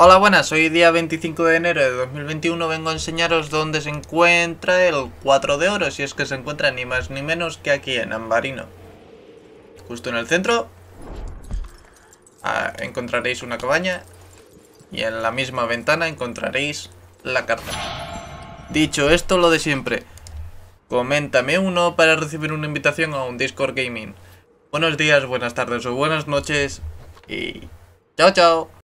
Hola, buenas, hoy día 25 de enero de 2021 vengo a enseñaros dónde se encuentra el 4 de oro, si es que se encuentra ni más ni menos que aquí en Ambarino. Justo en el centro ah, encontraréis una cabaña y en la misma ventana encontraréis la carta. Dicho esto, lo de siempre. Coméntame uno para recibir una invitación a un Discord Gaming. Buenos días, buenas tardes o buenas noches y... ¡Chao, chao!